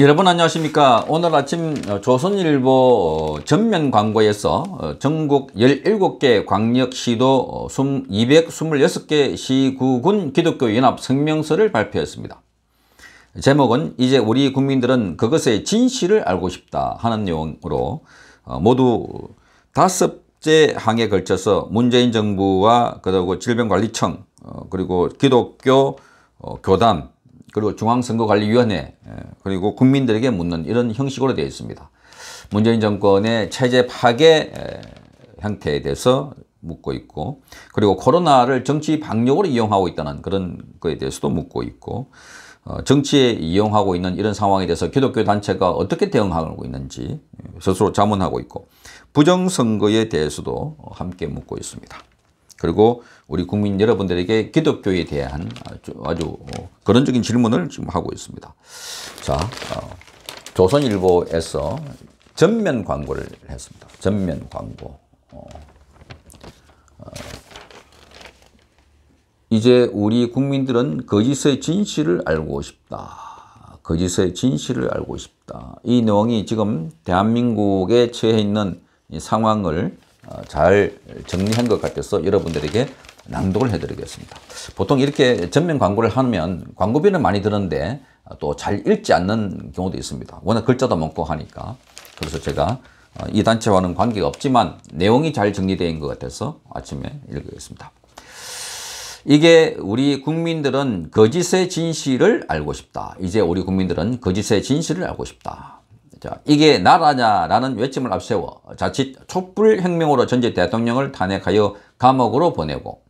여러분 안녕하십니까 오늘 아침 조선일보 전면 광고에서 전국 17개 광역시도 226개 시구군 기독교 연합 성명서를 발표했습니다. 제목은 이제 우리 국민들은 그것의 진실을 알고 싶다 하는 내용으로 모두 다섯째 항에 걸쳐서 문재인 정부와 그리고 질병관리청 어, 그리고 기독교 어, 교단 그리고 중앙선거관리위원회 예, 그리고 국민들에게 묻는 이런 형식으로 되어 있습니다. 문재인 정권의 체제 파괴 예, 형태에 대해서 묻고 있고 그리고 코로나를 정치 방역으로 이용하고 있다는 그런 거에 대해서도 묻고 있고 어, 정치에 이용하고 있는 이런 상황에 대해서 기독교 단체가 어떻게 대응하고 있는지 예, 스스로 자문하고 있고 부정선거에 대해서도 함께 묻고 있습니다. 그리고 우리 국민 여러분들에게 기독교에 대한 아주, 아주 어, 거론적인 질문을 지금 하고 있습니다. 자, 어, 조선일보에서 전면 광고를 했습니다. 전면 광고. 어, 이제 우리 국민들은 거짓의 진실을 알고 싶다. 거짓의 진실을 알고 싶다. 이 내용이 지금 대한민국에 처해 있는 상황을 어, 잘 정리한 것 같아서 여러분들에게 낭독을 해드리겠습니다. 보통 이렇게 전면 광고를 하면 광고비는 많이 드는데 또 잘 읽지 않는 경우도 있습니다. 워낙 글자도 많고 하니까 그래서 제가 어, 이 단체와는 관계가 없지만 내용이 잘 정리된 것 같아서 아침에 읽겠습니다. 이게 우리 국민들은 거짓의 진실을 알고 싶다. 이제 우리 국민들은 거짓의 진실을 알고 싶다. 자, 이게 나라냐라는 외침을 앞세워 자칫 촛불혁명으로 전직 대통령을 탄핵하여 감옥으로 보내고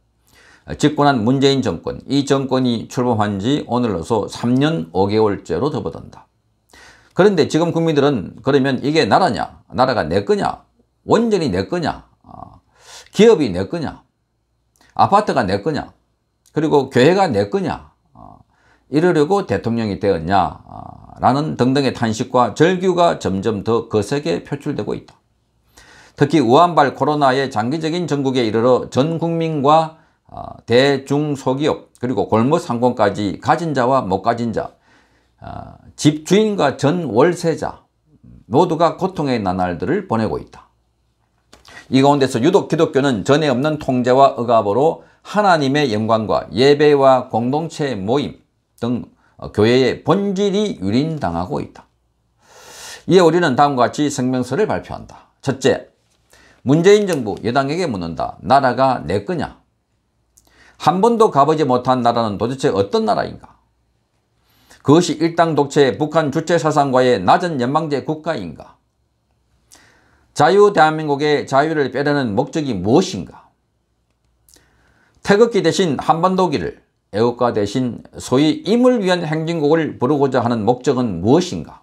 집권한 문재인 정권, 이 정권이 출범한 지 오늘로서 3년 5개월째로 접어든다. 그런데 지금 국민들은 그러면 이게 나라냐, 나라가 내 거냐, 원전이 내 거냐, 아, 기업이 내 거냐, 아파트가 내 거냐, 그리고 교회가 내 거냐, 이러려고 대통령이 되었냐라는 아, 등등의 탄식과 절규가 점점 더 거세게 표출되고 있다. 특히 우한발 코로나의 장기적인 전국에 이르러 전 국민과 아, 대중소기업 그리고 골목상권까지 가진 자와 못 가진 자, 아, 집주인과 전 월세자 모두가 고통의 나날들을 보내고 있다. 이 가운데서 유독 기독교는 전에 없는 통제와 억압으로 하나님의 영광과 예배와 공동체의 모임, 등 어, 교회의 본질이 유린당하고 있다. 이에 우리는 다음과 같이 성명서를 발표한다. 첫째, 문재인 정부 여당에게 묻는다. 나라가 내 거냐? 한 번도 가보지 못한 나라는 도대체 어떤 나라인가? 그것이 일당 독재 북한 주체 사상과의 낮은 연방제 국가인가? 자유 대한민국의 자유를 빼려는 목적이 무엇인가? 태극기 대신 한반도기를 애국가 대신 소위 임을 위한 행진곡을 부르고자 하는 목적은 무엇인가?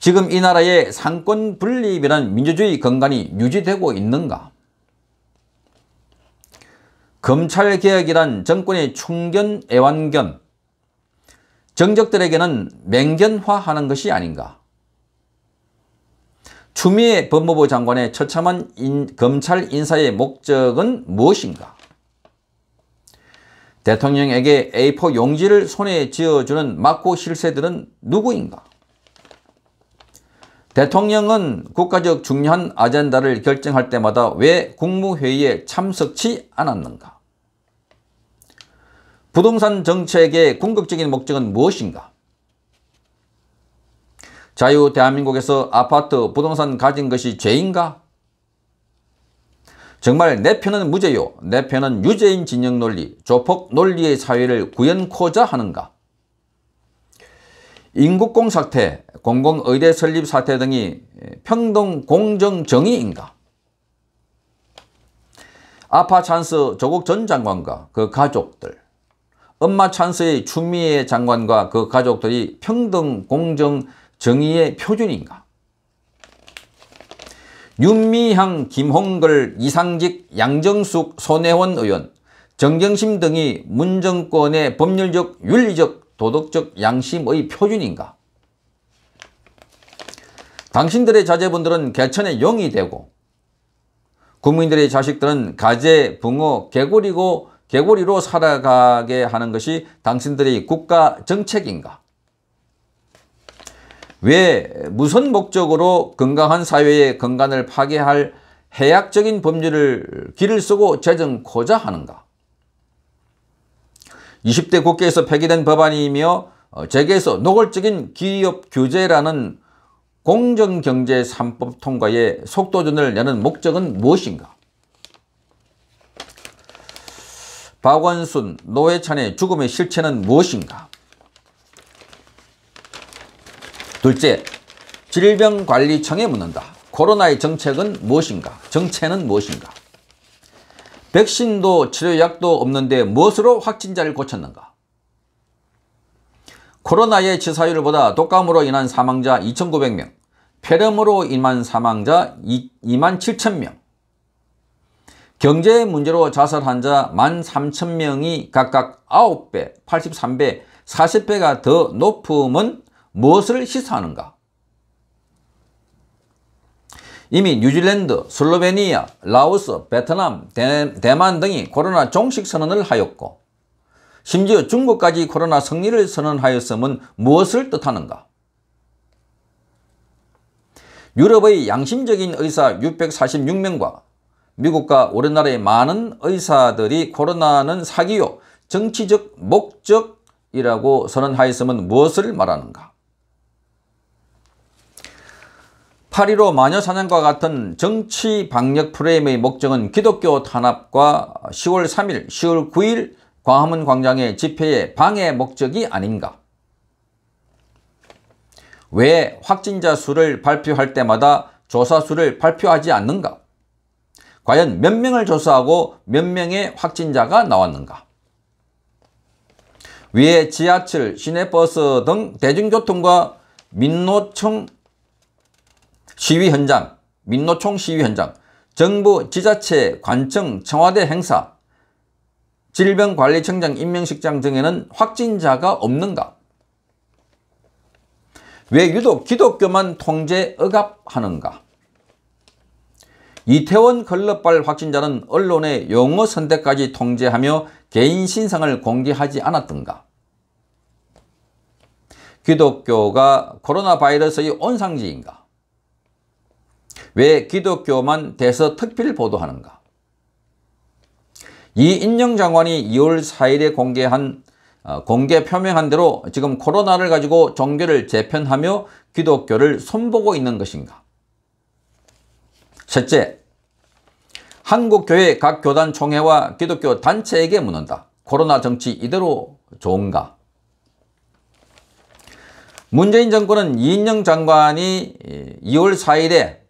지금 이 나라의 상권 분립이란 민주주의 근간이 유지되고 있는가? 검찰개혁이란 정권의 충견 애완견, 정적들에게는 맹견화하는 것이 아닌가? 추미애 법무부 장관의 처참한 인, 검찰 인사의 목적은 무엇인가? 대통령에게 A4 용지를 손에 쥐어주는 막고 실세들은 누구인가? 대통령은 국가적 중요한 아젠다를 결정할 때마다 왜 국무회의에 참석치 않았는가? 부동산 정책의 궁극적인 목적은 무엇인가? 자유 대한민국에서 아파트, 부동산 가진 것이 죄인가? 정말 내 편은 무죄요 내 편은 유죄인 진영 논리 조폭 논리의 사회를 구현코자 하는가 인국공 사태 공공의대 설립 사태 등이 평등 공정 정의인가 아파 찬스 조국 전 장관과 그 가족들 엄마 찬스의 추미애 장관과 그 가족들이 평등 공정 정의의 표준인가 윤미향, 김홍글, 이상직, 양정숙, 손혜원 의원, 정경심 등이 문정권의 법률적, 윤리적, 도덕적 양심의 표준인가? 당신들의 자제분들은 개천의 용이 되고 국민들의 자식들은 가재, 붕어, 개구리고 개구리로 살아가게 하는 것이 당신들의 국가 정책인가? 왜 무슨 목적으로 건강한 사회의 건강을 파괴할 해악적인 법률을 길을 쓰고 재정코자 하는가? 20대 국회에서 폐기된 법안이며 어, 재계에서 노골적인 기업 규제라는 공정경제 3법 통과에 속도전을 내는 목적은 무엇인가? 박원순, 노회찬의 죽음의 실체는 무엇인가? 둘째, 질병관리청에 묻는다. 코로나의 정책은 무엇인가? 정체는 무엇인가? 백신도 치료약도 없는데 무엇으로 확진자를 고쳤는가? 코로나의 치사율보다 독감으로 인한 사망자 2,900명, 폐렴으로 인한 사망자 2, 2만 7천명, 경제 문제로 자살 환자 1만 3천명이 각각 9배, 83배, 40배가 더 높음은 무엇을 시사하는가? 이미 뉴질랜드, 슬로베니아, 라오스, 베트남, 대, 만 등이 코로나 종식 선언을 하였고 심지어 중국까지 코로나 승리를 선언하였음은 무엇을 뜻하는가? 유럽의 양심적인 의사 646명과 미국과 우리나라의 많은 의사들이 코로나는 사기요, 정치적 목적이라고 선언하였음은 무엇을 말하는가? 8.15 마녀사냥과 같은 정치 방역 프레임의 목적은 기독교 탄압과 10월 3일, 10월 9일 광화문 광장의 집회의 방해 목적이 아닌가. 왜 확진자 수를 발표할 때마다 조사 수를 발표하지 않는가? 과연 몇 명을 조사하고 몇 명의 확진자가 나왔는가? 위에 지하철, 시내버스 등 대중교통과 민노총 시위 현장, 민노총 시위 현장, 정부, 지자체, 관청, 청와대 행사, 질병관리청장 임명식장 등에는 확진자가 없는가? 왜 유독 기독교만 통제 억압하는가? 이태원 걸러발 확진자는 언론의 용어 선택까지 통제하며 개인 신상을 공개하지 않았던가? 기독교가 코로나 바이러스의 온상지인가? 왜 기독교만 대서특필 보도하는가? 이 인영장관이 2월 4일에 공개한 어, 공개 표명한 대로 지금 코로나를 가지고 종교를 재편하며 기독교를 손보고 있는 것인가? 셋째, 한국교회 각 교단 총회와 기독교 단체에게 묻는다. 코로나 정치 이대로 좋은가? 문재인 정권은 이인영 장관이 2월 4일에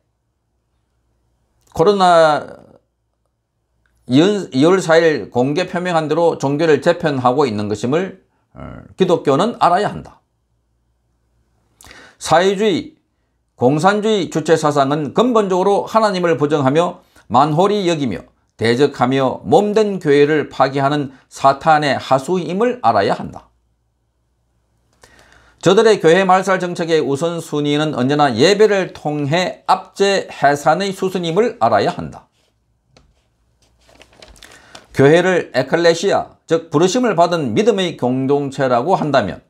코로나 2월 4일 공개 표명한 대로 종교를 재편하고 있는 것임을 어, 기독교는 알아야 한다. 사회주의, 공산주의 주체 사상은 근본적으로 하나님을 부정하며 만홀히 여기며 대적하며 몸된 교회를 파괴하는 사탄의 하수임을 알아야 한다. 저들의 교회 말살 정책의 우선순위는 언제나 예배를 통해 압제 해산의 수순임을 알아야 한다. 교회를 에클레시아, 즉 부르심을 받은 믿음의 공동체라고 한다면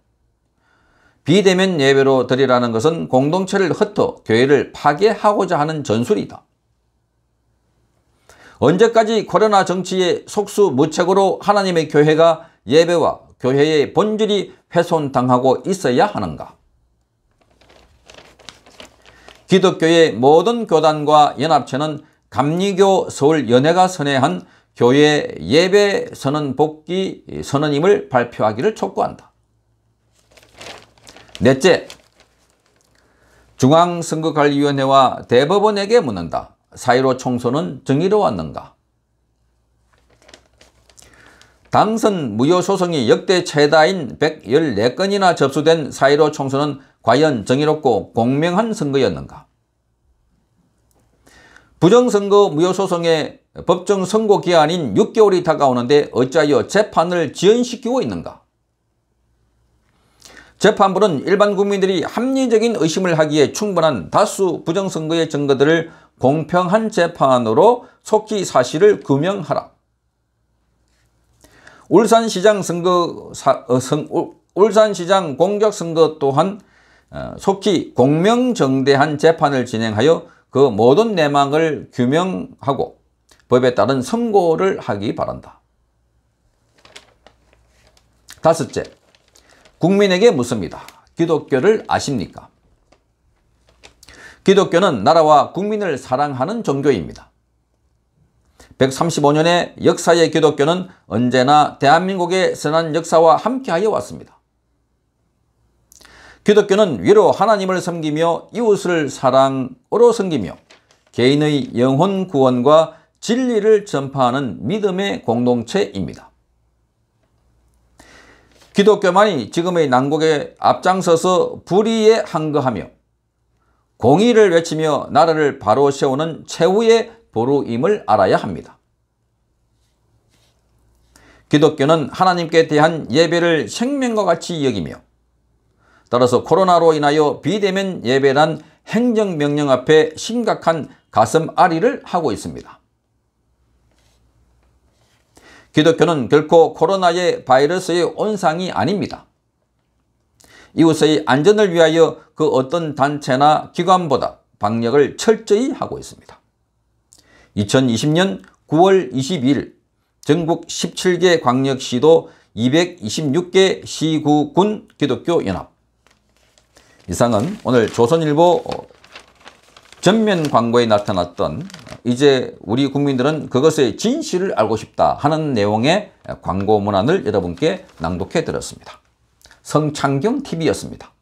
비대면 예배로 드리라는 것은 공동체를 흩어 교회를 파괴하고자 하는 전술이다. 언제까지 코로나 정치의 속수무책으로 하나님의 교회가 예배와 교회의 본질이 훼손당하고 있어야 하는가? 기독교의 모든 교단과 연합체는 감리교 서울연회가 선회한 교회 예배 선언 복귀 선언임을 발표하기를 촉구한다. 넷째, 중앙선거관리위원회와 대법원에게 묻는다. 사이로 총선은 정의로웠는가? 당선 무효 소송이 역대 최다인 114건이나 접수된 사1로 총선은 과연 정의롭고 공명한 선거였는가? 부정선거 무효소송의 법정 선고 기한인 6개월이 다가오는데 어찌하여 재판을 지연시키고 있는가? 재판부는 일반 국민들이 합리적인 의심을 하기에 충분한 다수 부정선거의 증거들을 공평한 재판으로 속히 사실을 규명하라. 울산시장 선거 사, 어, 선, 울산시장 공격선거 또한 어, 속히 공명정대한 재판을 진행하여 그 모든 내막을 규명하고 법에 따른 선고를 하기 바란다. 다섯째, 국민에게 묻습니다. 기독교를 아십니까? 기독교는 나라와 국민을 사랑하는 종교입니다. 135년의 역사의 기독교는 언제나 대한민국의 선한 역사와 함께하여 왔습니다. 기독교는 위로 하나님을 섬기며 이웃을 사랑으로 섬기며 개인의 영혼 구원과 진리를 전파하는 믿음의 공동체입니다. 기독교만이 지금의 난국에 앞장서서 불의에 항거하며 공의를 외치며 나라를 바로 세우는 최후의 도루임을 알아야 합니다. 기독교는 하나님께 대한 예배를 생명과 같이 여기며 따라서 코로나로 인하여 비대면 예배란 행정명령 앞에 심각한 가슴앓이를 하고 있습니다. 기독교는 결코 코로나의 바이러스의 온상이 아닙니다. 이웃의 안전을 위하여 그 어떤 단체나 기관보다 방역을 철저히 하고 있습니다. 2020년 9월 22일 전국 17개 광역시도 226개 시구군 기독교 연합 이상은 오늘 조선일보 어, 전면 광고에 나타났던 이제 우리 국민들은 그것의 진실을 알고 싶다 하는 내용의 광고 문안을 여러분께 낭독해 드렸습니다. 성창경TV였습니다.